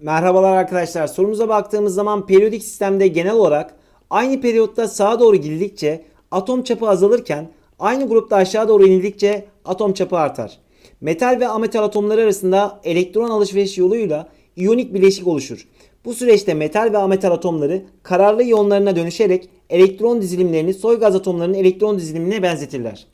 Merhabalar arkadaşlar. Sorumuza baktığımız zaman periyodik sistemde genel olarak aynı periyotta sağa doğru gidildikçe atom çapı azalırken aynı grupta aşağı doğru inildikçe atom çapı artar. Metal ve ametal atomları arasında elektron alışveriş yoluyla iyonik bileşik oluşur. Bu süreçte metal ve ametal atomları kararlı iyonlarına dönüşerek elektron dizilimlerini soy gaz atomlarının elektron dizilimine benzetirler.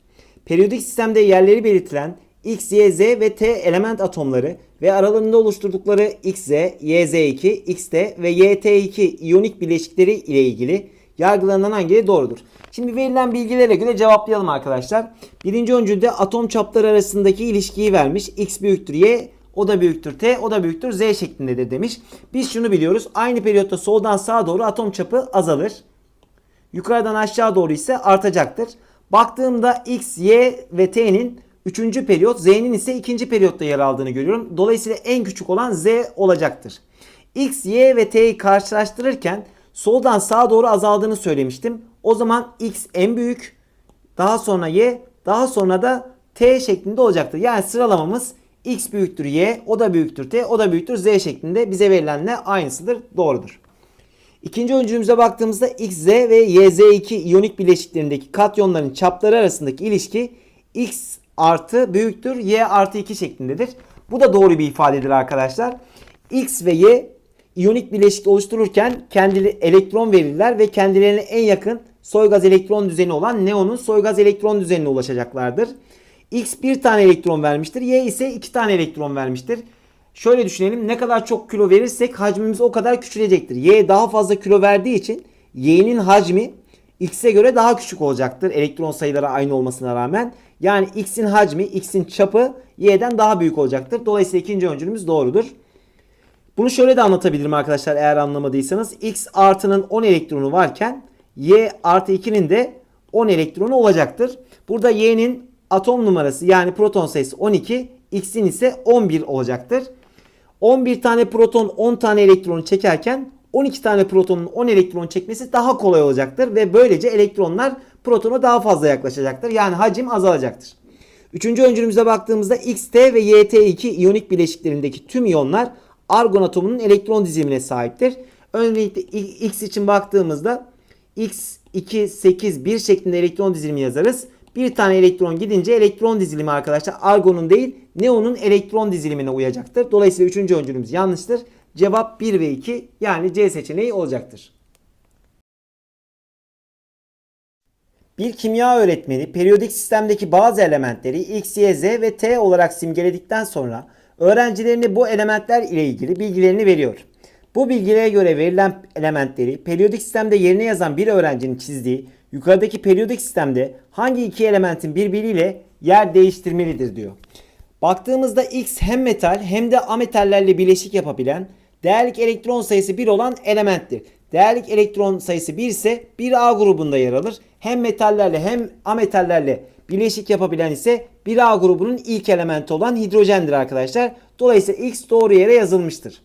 Periyodik sistemde yerleri belirtilen X, Y, Z ve T element atomları ve aralarında oluşturdukları XZ, YZ2, XT ve YT2 iyonik bileşikleri ile ilgili yargılanan hangileri doğrudur? Şimdi verilen bilgilere göre cevaplayalım arkadaşlar. Birinci öncülde atom çapları arasındaki ilişkiyi vermiş. X büyüktür Y, o da büyüktür T, o da büyüktür Z şeklindedir demiş. Biz şunu biliyoruz. Aynı periyotta soldan sağa doğru atom çapı azalır. Yukarıdan aşağı doğru ise artacaktır. Baktığımda X, Y ve T'nin Üçüncü periyot, Z'nin ise ikinci periyotta yer aldığını görüyorum. Dolayısıyla en küçük olan Z olacaktır. X, Y ve T'yi karşılaştırırken soldan sağa doğru azaldığını söylemiştim. O zaman X en büyük, daha sonra Y, daha sonra da T şeklinde olacaktır. Yani sıralamamız X büyüktür Y, o da büyüktür T, o da büyüktür Z şeklinde bize verilenle aynısıdır, doğrudur. İkinci öncülümüze baktığımızda XZ ve YZ2 iyonik bileşiklerindeki katyonların çapları arasındaki ilişki X artı büyüktür y artı 2 şeklindedir. Bu da doğru bir ifadedir arkadaşlar. X ve y iyonik bileşik oluştururken kendileri elektron verirler ve kendilerine en yakın gaz elektron düzeni olan neonun gaz elektron düzenine ulaşacaklardır. X bir tane elektron vermiştir. Y ise iki tane elektron vermiştir. Şöyle düşünelim ne kadar çok kilo verirsek hacmimiz o kadar küçülecektir. Y daha fazla kilo verdiği için Y'nin hacmi X'e göre daha küçük olacaktır. Elektron sayıları aynı olmasına rağmen. Yani x'in hacmi, x'in çapı y'den daha büyük olacaktır. Dolayısıyla ikinci öncülümüz doğrudur. Bunu şöyle de anlatabilirim arkadaşlar eğer anlamadıysanız. X artının 10 elektronu varken Y artı 2'nin de 10 elektronu olacaktır. Burada Y'nin atom numarası yani proton sayısı 12, X'in ise 11 olacaktır. 11 tane proton 10 tane elektronu çekerken 12 tane protonun 10 elektron çekmesi daha kolay olacaktır ve böylece elektronlar protona daha fazla yaklaşacaktır. Yani hacim azalacaktır. Üçüncü öncülümüze baktığımızda XT ve YT2 iyonik bileşiklerindeki tüm iyonlar argon atomunun elektron dizimine sahiptir. Öncelikle X için baktığımızda X, 2, 8, 1 şeklinde elektron dizilimi yazarız. Bir tane elektron gidince elektron dizilimi arkadaşlar argonun değil neonun elektron dizilimine uyacaktır. Dolayısıyla üçüncü öncülümüz yanlıştır. Cevap 1 ve 2 yani C seçeneği olacaktır. Bir kimya öğretmeni periyodik sistemdeki bazı elementleri X, Y, Z ve T olarak simgeledikten sonra öğrencilerine bu elementler ile ilgili bilgilerini veriyor. Bu bilgilere göre verilen elementleri periyodik sistemde yerine yazan bir öğrencinin çizdiği yukarıdaki periyodik sistemde hangi iki elementin birbiriyle yer değiştirmelidir diyor. Baktığımızda X hem metal hem de ametallerle bileşik yapabilen değerlik elektron sayısı 1 olan elementtir. Değerlik elektron sayısı 1 ise 1A grubunda yer alır hem metallerle hem ametallerle bileşik yapabilen ise 1A grubunun ilk elementi olan hidrojendir arkadaşlar. Dolayısıyla X doğru yere yazılmıştır.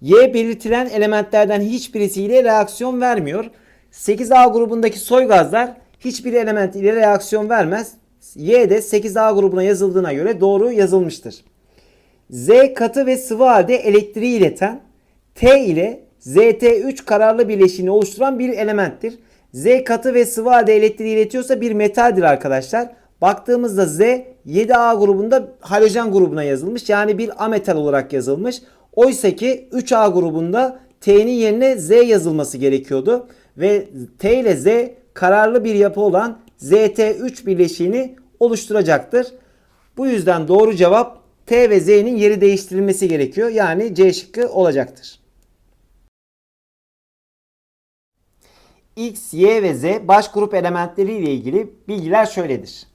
Y belirtilen elementlerden hiçbirisiyle reaksiyon vermiyor. 8A grubundaki soy gazlar hiçbir element ile reaksiyon vermez. Y de 8A grubuna yazıldığına göre doğru yazılmıştır. Z katı ve sıvı halde elektriği ileten T ile ZT3 kararlı bileşiğini oluşturan bir elementtir. Z katı ve sıvı halde elektriği iletiyorsa bir metaldir arkadaşlar. Baktığımızda Z 7A grubunda halojen grubuna yazılmış. Yani bir ametal olarak yazılmış. Oysa ki 3A grubunda T'nin yerine Z yazılması gerekiyordu. Ve T ile Z kararlı bir yapı olan ZT3 birleşiğini oluşturacaktır. Bu yüzden doğru cevap T ve Z'nin yeri değiştirilmesi gerekiyor. Yani C şıkkı olacaktır. X, Y ve Z baş grup elementleri ile ilgili bilgiler şöyledir.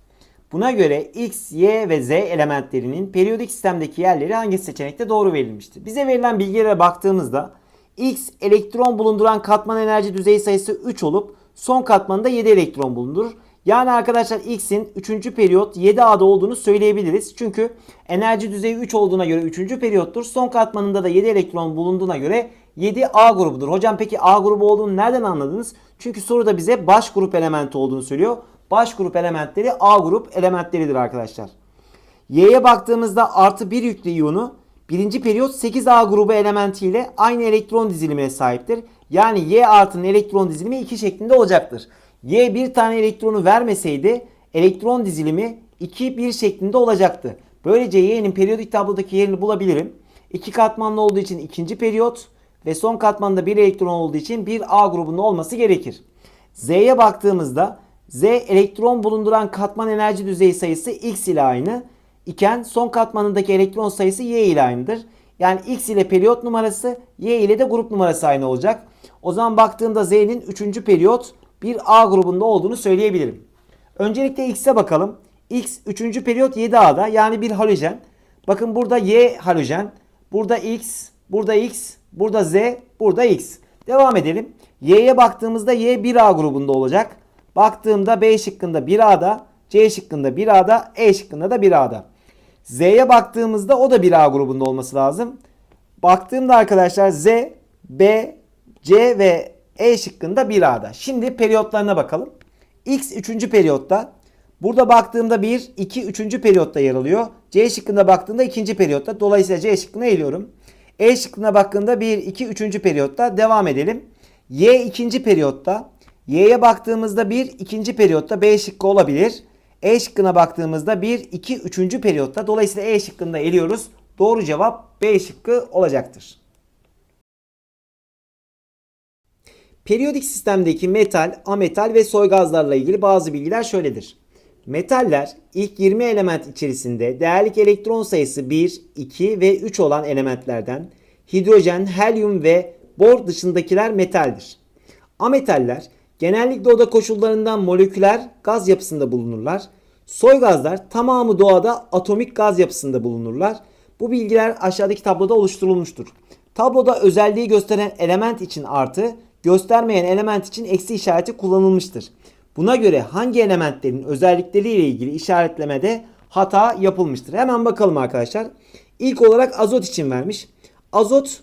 Buna göre X, Y ve Z elementlerinin periyodik sistemdeki yerleri hangi seçenekte doğru verilmiştir? Bize verilen bilgilere baktığımızda X elektron bulunduran katman enerji düzey sayısı 3 olup son katmanda 7 elektron bulundurur. Yani arkadaşlar X'in 3. periyot 7A'da olduğunu söyleyebiliriz. Çünkü enerji düzeyi 3 olduğuna göre 3. periyottur. Son katmanında da 7 elektron bulunduğuna göre 7 A grubudur. Hocam peki A grubu olduğunu nereden anladınız? Çünkü soruda bize baş grup elementi olduğunu söylüyor. Baş grup elementleri A grup elementleridir arkadaşlar. Y'ye baktığımızda artı 1 yüklü iyonu birinci periyot 8 A grubu elementiyle aynı elektron dizilimine sahiptir. Yani Y artının elektron dizilimi 2 şeklinde olacaktır. Y bir tane elektronu vermeseydi elektron dizilimi 2 1 şeklinde olacaktı. Böylece Y'nin periyodik tablodaki yerini bulabilirim. 2 katmanlı olduğu için ikinci periyot ve son katmanda bir elektron olduğu için bir A grubunda olması gerekir. Z'ye baktığımızda Z elektron bulunduran katman enerji düzeyi sayısı X ile aynı iken son katmanındaki elektron sayısı Y ile aynıdır. Yani X ile periyot numarası Y ile de grup numarası aynı olacak. O zaman baktığımda Z'nin 3. periyot bir A grubunda olduğunu söyleyebilirim. Öncelikle X'e bakalım. X 3. periyot 7A'da yani bir halojen. Bakın burada Y halojen. Burada X, burada X, Burada Z, burada X. Devam edelim. Y'ye baktığımızda Y 1A grubunda olacak. Baktığımda B şıkkında 1A'da, C şıkkında 1A'da, E şıkkında da 1A'da. Z'ye baktığımızda o da 1A grubunda olması lazım. Baktığımda arkadaşlar Z, B, C ve E şıkkında 1A'da. Şimdi periyotlarına bakalım. X 3. periyotta. Burada baktığımda 1, 2, 3. periyotta yer alıyor. C şıkkında baktığımda 2. periyotta. Dolayısıyla C şıkkına eğiliyorum. E şıkkına baktığında 1, 2, 3. periyotta devam edelim. Y ikinci periyotta. Y'ye baktığımızda 1, ikinci periyotta B şıkkı olabilir. E şıkkına baktığımızda 1, 2, 3. periyotta. Dolayısıyla E şıkkını da eliyoruz. Doğru cevap B şıkkı olacaktır. Periyodik sistemdeki metal, ametal ve soy gazlarla ilgili bazı bilgiler şöyledir. Metaller ilk 20 element içerisinde değerlik elektron sayısı 1, 2 ve 3 olan elementlerden hidrojen, helyum ve bor dışındakiler metaldir. Ametaller genellikle oda koşullarından moleküler gaz yapısında bulunurlar. Soy gazlar tamamı doğada atomik gaz yapısında bulunurlar. Bu bilgiler aşağıdaki tabloda oluşturulmuştur. Tabloda özelliği gösteren element için artı, göstermeyen element için eksi işareti kullanılmıştır. Buna göre hangi elementlerin özellikleriyle ilgili işaretlemede hata yapılmıştır. Hemen bakalım arkadaşlar. İlk olarak azot için vermiş. Azot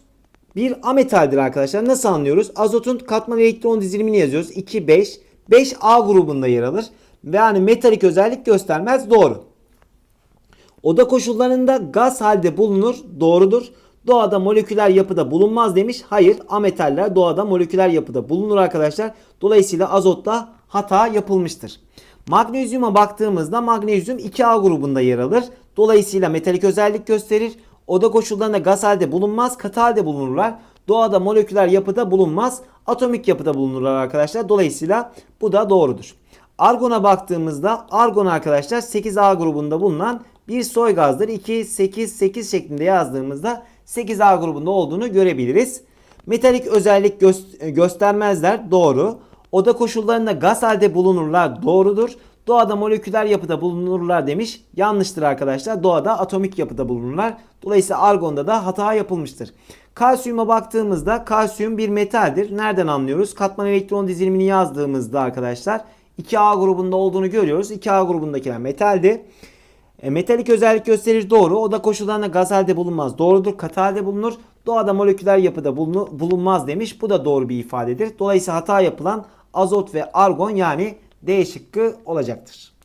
bir ametaldir arkadaşlar. Nasıl anlıyoruz? Azotun katman elektron dizilimini yazıyoruz. 2, 5. 5 A grubunda yer alır. Ve yani metalik özellik göstermez. Doğru. Oda koşullarında gaz halde bulunur. Doğrudur. Doğada moleküler yapıda bulunmaz demiş. Hayır ametaller doğada moleküler yapıda bulunur arkadaşlar. Dolayısıyla azot da hata yapılmıştır. Magnezyuma baktığımızda magnezyum 2A grubunda yer alır. Dolayısıyla metalik özellik gösterir. Oda koşullarında gaz halde bulunmaz, katı halde bulunurlar. Doğada moleküler yapıda bulunmaz, atomik yapıda bulunurlar arkadaşlar. Dolayısıyla bu da doğrudur. Argon'a baktığımızda argon arkadaşlar 8A grubunda bulunan bir soy gazdır. 2, 8, 8 şeklinde yazdığımızda 8A grubunda olduğunu görebiliriz. Metalik özellik gö göstermezler. Doğru oda koşullarında gaz halde bulunurlar doğrudur. Doğada moleküler yapıda bulunurlar demiş. Yanlıştır arkadaşlar. Doğada atomik yapıda bulunurlar. Dolayısıyla argonda da hata yapılmıştır. Kalsiyuma baktığımızda kalsiyum bir metaldir. Nereden anlıyoruz? Katman elektron dizilimini yazdığımızda arkadaşlar 2A grubunda olduğunu görüyoruz. 2A grubundakiler metaldi. E, metalik özellik gösterir doğru. Oda koşullarında gaz halde bulunmaz. Doğrudur. Katı halde bulunur. Doğada moleküler yapıda bulunmaz demiş. Bu da doğru bir ifadedir. Dolayısıyla hata yapılan azot ve argon yani D şıkkı olacaktır.